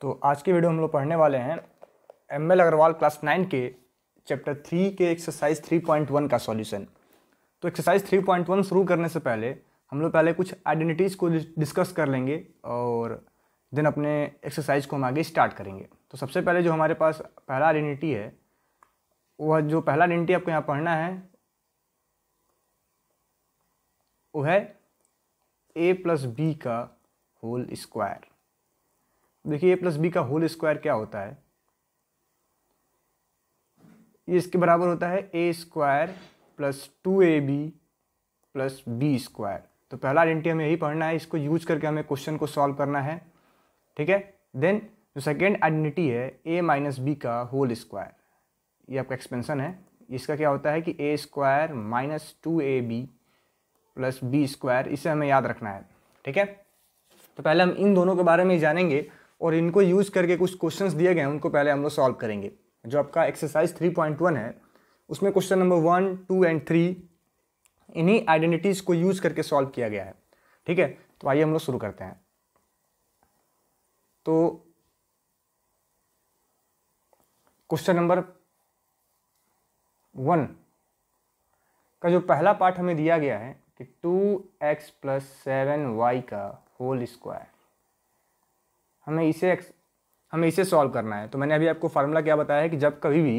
तो आज के वीडियो हम लोग पढ़ने वाले हैं M L Agarwal class nine के चैप्टर थ्री के एक्सरसाइज थ्री पॉइंट वन का सॉल्यूशन तो एक्सरसाइज थ्री पॉइंट वन शुरू करने से पहले हम लोग पहले कुछ आइडेंटिटीज़ को डिस्कस कर लेंगे और देन अपने एक्सरसाइज को हम आगे स्टार्ट करेंगे तो सबसे पहले जो हमारे पास पहला आइडेंटिटी है वह जो पहला आइडेंटिटी आपको यहाँ पढ़ना है वो है ए प्लस बी का होल स्क्वायर देखिए ए प्लस बी का होल स्क्वायर क्या होता है ये इसके बराबर होता है A square plus two A B plus B square तो पहला आइडेंटिटी हमें यही पढ़ना है इसको यूज करके हमें क्वेश्चन को सॉल्व करना है ठीक है देन जो सेकेंड आइडेंटिटी है ए माइनस बी का होल स्क्वायर ये आपका एक्सपेंसन है इसका क्या होता है कि A square minus two A B plus B square इसे हमें याद रखना है ठीक है तो पहले हम इन दोनों के बारे में जानेंगे और इनको यूज़ करके कुछ क्वेश्चंस दिए गए हैं उनको पहले हम लोग सॉल्व करेंगे जो आपका एक्सरसाइज 3.1 है उसमें question number one two and three इन्हीं आइडेंटिटीज़ को यूज़ करके सॉल्व किया गया है ठीक है तो आइए हम लोग शुरू करते हैं तो क्वेश्चन नंबर वन का जो पहला पार्ट हमें दिया गया है कि two X plus seven Y का होल स्क्वायर हमें इसे हमें इसे सॉल्व करना है तो मैंने अभी आपको फार्मूला क्या बताया है कि जब कभी भी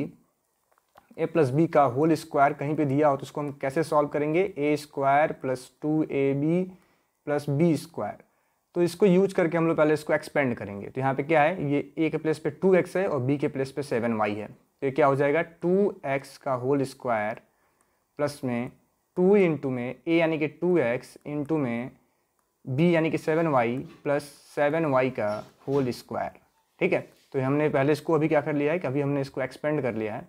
ए प्लस बी का होल स्क्वायर कहीं पे दिया हो तो उसको हम कैसे सॉल्व करेंगे A square plus two A B plus B square तो इसको यूज करके हम लोग पहले इसको एक्सपेंड करेंगे तो यहाँ पे क्या है ये ए के प्लेस पे टू एक्स है और बी के प्लेस पे सेवन वाई है तो ये क्या हो जाएगा टू एक्स का होल स्क्वायर प्लस में टू इंटू में ए यानी कि टू एक्स इंटू में बी यानी कि seven Y plus seven Y का होल स्क्वायर ठीक है तो हमने पहले इसको अभी क्या कर लिया है कि अभी हमने इसको एक्सपेंड कर लिया है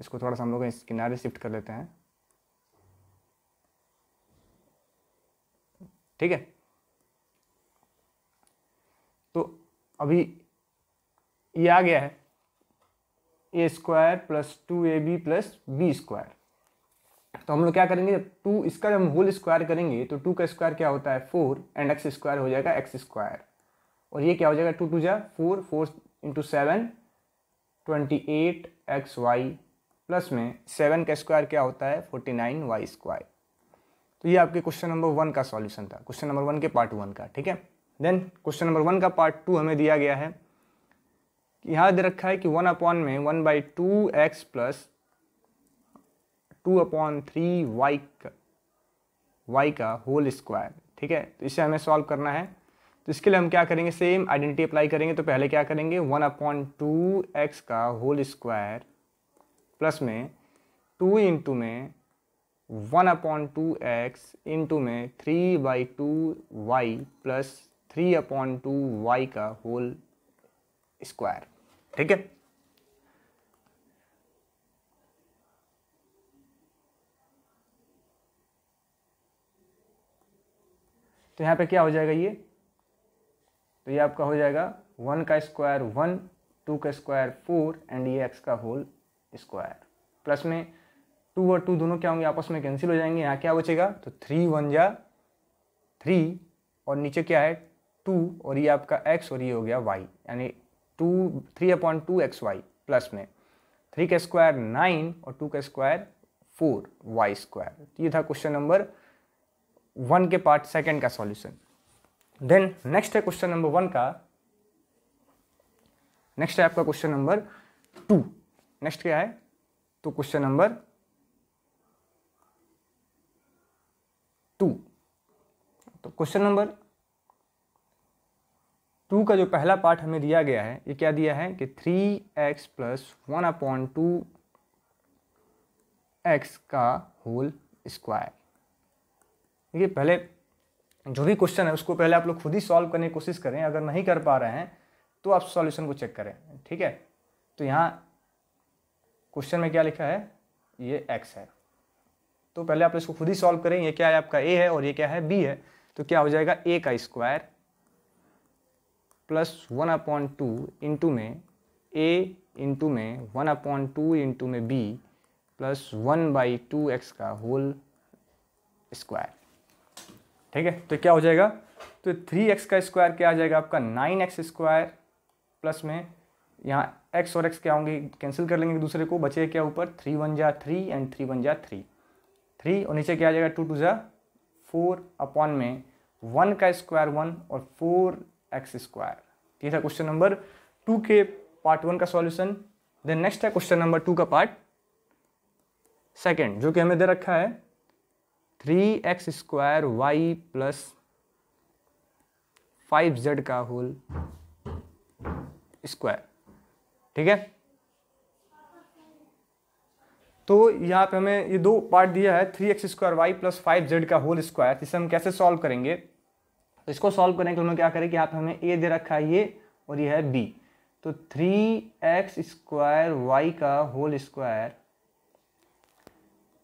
इसको थोड़ा सा हम लोग इस किनारे शिफ्ट कर लेते हैं ठीक है तो अभी ये आ गया है A square plus two A B plus B square तो हम लोग क्या करेंगे जब टू इसका जब हम होल स्क्वायर करेंगे तो टू का स्क्वायर क्या होता है फोर एंड एक्स स्क्वायर हो जाएगा एक्स स्क्वायर और ये क्या हो जाएगा टू टू जा four four into seven twenty eight X Y plus में सेवन का स्क्वायर क्या होता है फोर्टी नाइन वाई स्क्वायर तो ये आपके क्वेश्चन नंबर वन का सॉल्यूशन था क्वेश्चन नंबर वन के पार्ट वन का ठीक है देन क्वेश्चन नंबर वन का पार्ट टू हमें दिया गया है याद रखा है कि वन अपॉन में one by two X plus two upon three Y का वाई का होल स्क्वायर ठीक है तो इसे हमें सॉल्व करना है तो इसके लिए हम क्या करेंगे सेम आइडेंटिटी अप्लाई करेंगे तो पहले क्या करेंगे वन अपॉन टू एक्स का होल स्क्वायर प्लस में टू इंटू में one upon two X into में three by two Y plus three upon two Y का होल स्क्वायर ठीक है तो यहाँ पे क्या हो जाएगा ये तो ये आपका हो जाएगा वन का स्क्वायर वन टू का स्क्वायर फोर एंड ये एक्स का होल स्क्वायर प्लस में टू और टू दोनों क्या होंगे आपस में कैंसिल हो जाएंगे यहाँ क्या बचेगा तो थ्री वन जा थ्री और नीचे क्या है टू और ये आपका एक्स और ये हो गया वाई यानी two three upon two X Y plus में थ्री का स्क्वायर नाइन और टू का स्क्वायर फोर वाई स्क्वायर ये था क्वेश्चन नंबर वन के पार्ट सेकेंड का सॉल्यूशन देन नेक्स्ट है क्वेश्चन नंबर वन का नेक्स्ट है आपका क्वेश्चन नंबर टू नेक्स्ट क्या है तो क्वेश्चन नंबर टू तो क्वेश्चन नंबर टू का जो पहला पार्ट हमें दिया गया है ये क्या दिया है कि three X plus one upon two X का होल स्क्वायर देखिए पहले जो भी क्वेश्चन है उसको पहले आप लोग खुद ही सॉल्व करने की कोशिश करें अगर नहीं कर पा रहे हैं तो आप सॉल्यूशन को चेक करें ठीक है तो यहाँ क्वेश्चन में क्या लिखा है ये एक्स है तो पहले आप इसको खुद ही सॉल्व करें ये क्या है आपका ए है और ये क्या है बी है तो क्या हो जाएगा ए का square plus one upon two into में ए इंटू में वन अपॉइंट टू इंटू में B plus one by two X का होल स्क्वायर ठीक है तो क्या हो जाएगा तो थ्री एक्स का स्क्वायर क्या आ जाएगा आपका नाइन एक्स स्क्वायर प्लस में यहाँ एक्स और एक्स क्या होंगे कैंसिल कर लेंगे दूसरे को बचे क्या ऊपर थ्री वन जा थ्री एंड थ्री वन जा थ्री थ्री और नीचे क्या आ जाएगा टू टू जा फोर अपॉन में वन का स्क्वायर वन और फोर एक्स स्क्वायर ये था क्वेश्चन नंबर टू के पार्ट वन का सॉल्यूशन देन नेक्स्ट है क्वेश्चन नंबर टू का पार्ट सेकेंड जो कि हमें दे रखा है three X square Y plus five Z का होल स्क्वायर ठीक है तो यहाँ पे हमें ये दो पार्ट दिया है three X square Y plus five Z का होल स्क्वायर इसे हम कैसे सॉल्व करेंगे तो इसको सॉल्व करने के लिए हम क्या करें कि यहाँ पे हमें ए दे रखा है ये और ये है बी तो थ्री एक्स स्क्वायर वाई का होल स्क्वायर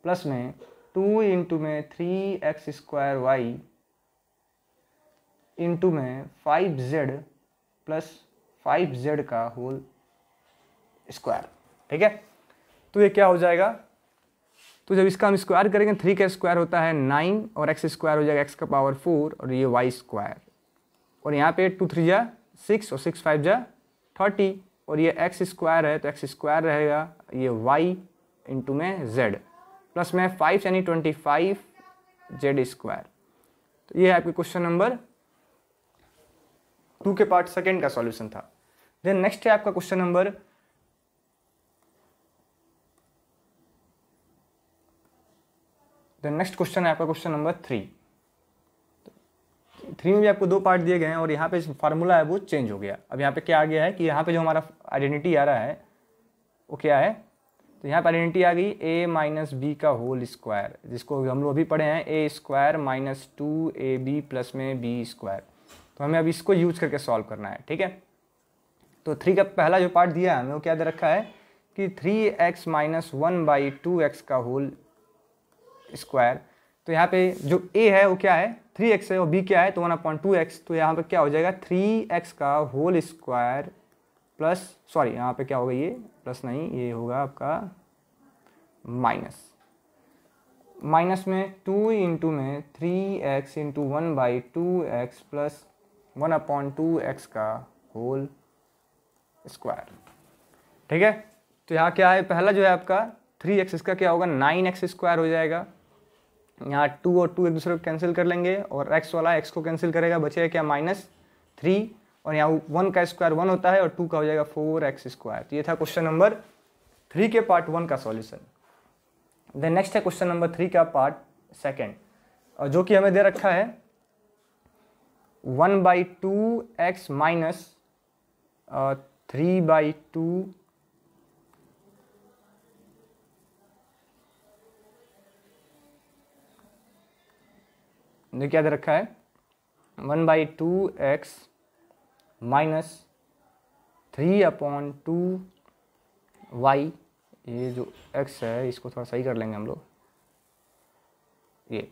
प्लस में टू इंटू में three X square Y into में five Z plus five Z का होल स्क्वायर ठीक है तो ये क्या हो जाएगा तो जब इसका हम स्क्वायर करेंगे थ्री का स्क्वायर होता है नाइन और एक्स स्क्वायर हो जाएगा एक्स का पावर फोर और ये वाई स्क्वायर और यहाँ पे टू थ्री जा सिक्स और सिक्स फाइव जा थर्टी और ये एक्स स्क्वायर है तो एक्स स्क्वायर रहेगा ये वाई इंटू में जेड प्लस में फाइव यानी ट्वेंटी फाइव जेड स्क्वायर तो ये आपके क्वेश्चन नंबर टू के पार्ट सेकेंड का सॉल्यूशन था देन नेक्स्ट है आपका question number then next question है आपका क्वेश्चन नंबर थ्री थ्री में भी आपको दो पार्ट दिए गए हैं और यहाँ पे फार्मूला है वो चेंज हो गया अब यहाँ पे क्या आ गया है कि यहाँ पे जो हमारा आइडेंटिटी आ रहा है वो क्या है तो यहाँ पर आइडेंटिटी आ गई ए माइनस बी का होल स्क्वायर जिसको हम लोग अभी पढ़े हैं A square minus two A B plus में बी स्क्वायर तो हमें अब इसको यूज करके सॉल्व करना है ठीक है तो थ्री का पहला जो पार्ट दिया है हमें वो क्या दे रखा है कि three X minus one by two X का होल स्क्वायर तो यहाँ पे जो ए है वो क्या है थ्री एक्स है और बी क्या है तो वन अपॉइंट टू एक्स तो यहाँ पर क्या हो जाएगा थ्री एक्स का होल स्क्वायर प्लस सॉरी यहाँ पे क्या होगा ये प्लस नहीं ये होगा आपका माइनस माइनस में टू इंटू में three X into one by two X plus one upon two X का होल स्क्वायर ठीक है तो यहाँ क्या है पहला जो है आपका थ्री एक्स इसका क्या होगा नाइन एक्स स्क्वायर हो जाएगा यहाँ टू और टू एक दूसरे को कैंसिल कर लेंगे और एक्स वाला एक्स को कैंसिल करेगा बचेगा क्या माइनस थ्री और यहाँ वन का स्क्वायर वन होता है और टू का हो जाएगा फोर एक्स स्क्वायर तो ये था क्वेश्चन नंबर थ्री के पार्ट वन का सॉल्यूशन देन नेक्स्ट है क्वेश्चन नंबर थ्री का पार्ट सेकेंड और जो कि हमें दे रखा है one by two X minus three by two देखिए क्या दे रखा है one by two X minus three upon two Y ये जो एक्स है इसको थोड़ा सही कर लेंगे हम लोग ये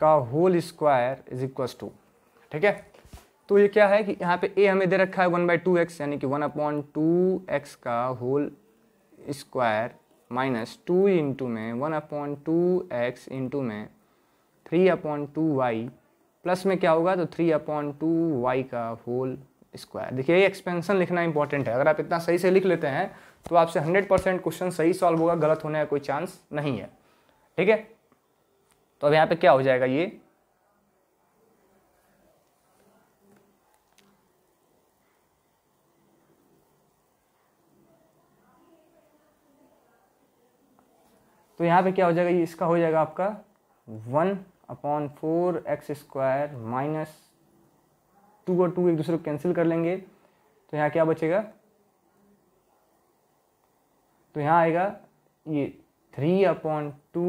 का whole square is equal to ठीक है तो ये क्या है कि यहाँ पे ए हमें दे रखा है वन बाई टू एक्स यानी कि वन अपॉन टू एक्स का whole square minus two into में one upon two X into में three upon two Y plus में क्या होगा तो थ्री अपॉन टू वाई का होल स्क्वायर देखिए ये एक्सपेंशन लिखना इंपॉर्टेंट है अगर आप इतना सही से लिख लेते हैं तो आपसे हंड्रेड परसेंट क्वेश्चन सही सॉल्व होगा गलत होने का कोई चांस नहीं है ठीक है तो अब यहाँ पे क्या हो जाएगा ये तो यहाँ पे क्या हो जाएगा ये इसका हो जाएगा आपका one upon four X square minus two और टू एक दूसरे को कैंसिल कर लेंगे तो यहाँ क्या बचेगा तो यहाँ आएगा ये three upon two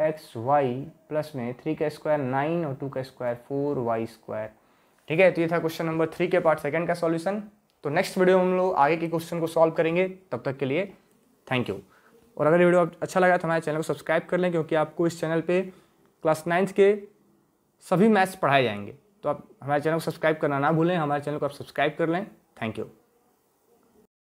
X Y plus में थ्री का स्क्वायर नाइन और टू का स्क्वायर फोर वाई स्क्वायर ठीक है तो ये था क्वेश्चन नंबर थ्री के पार्ट सेकंड का सॉल्यूशन तो नेक्स्ट वीडियो हम लोग आगे के क्वेश्चन को सॉल्व करेंगे तब तक के लिए थैंक यू और अगर वीडियो अच्छा लगा तो हमारे चैनल को सब्सक्राइब कर लें क्योंकि आपको इस चैनल पर क्लास नाइन्थ के सभी मैथ्स पढ़ाए जाएंगे तो आप हमारे चैनल को सब्सक्राइब करना ना भूलें हमारे चैनल को आप सब्सक्राइब कर लें थैंक यू